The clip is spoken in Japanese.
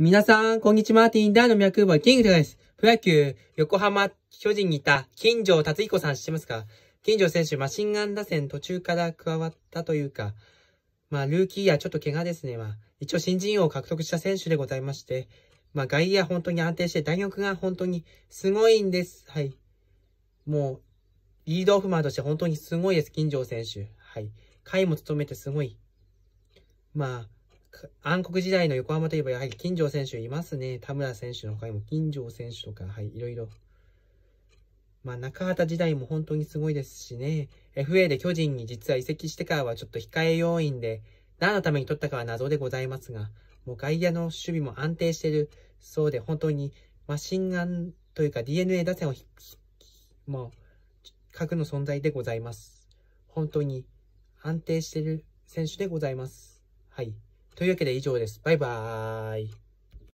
皆さん、こんにちは。ティンダーの脈はキングです。プロ野球、横浜、巨人にいた、金城達彦さん知ってますか金城選手、マシンガン打線途中から加わったというか、まあ、ルーキーやちょっと怪我ですね。まあ、一応新人王を獲得した選手でございまして、まあ、外野本当に安定して、弾力が本当にすごいんです。はい。もう、リードオフマンとして本当にすごいです、金城選手。はい。回も務めてすごい。まあ、暗黒時代の横浜といえば、やはり金城選手いますね。田村選手の他にも金城選手とか、はい、いろいろ。まあ、中畑時代も本当にすごいですしね。FA で巨人に実は移籍してからはちょっと控え要因で、何のために取ったかは謎でございますが、もう外野の守備も安定してるそうで、本当にマシンガンというか DNA 打線をもう、核の存在でございます。本当に安定してる選手でございます。はい。というわけで以上です。バイバーイ。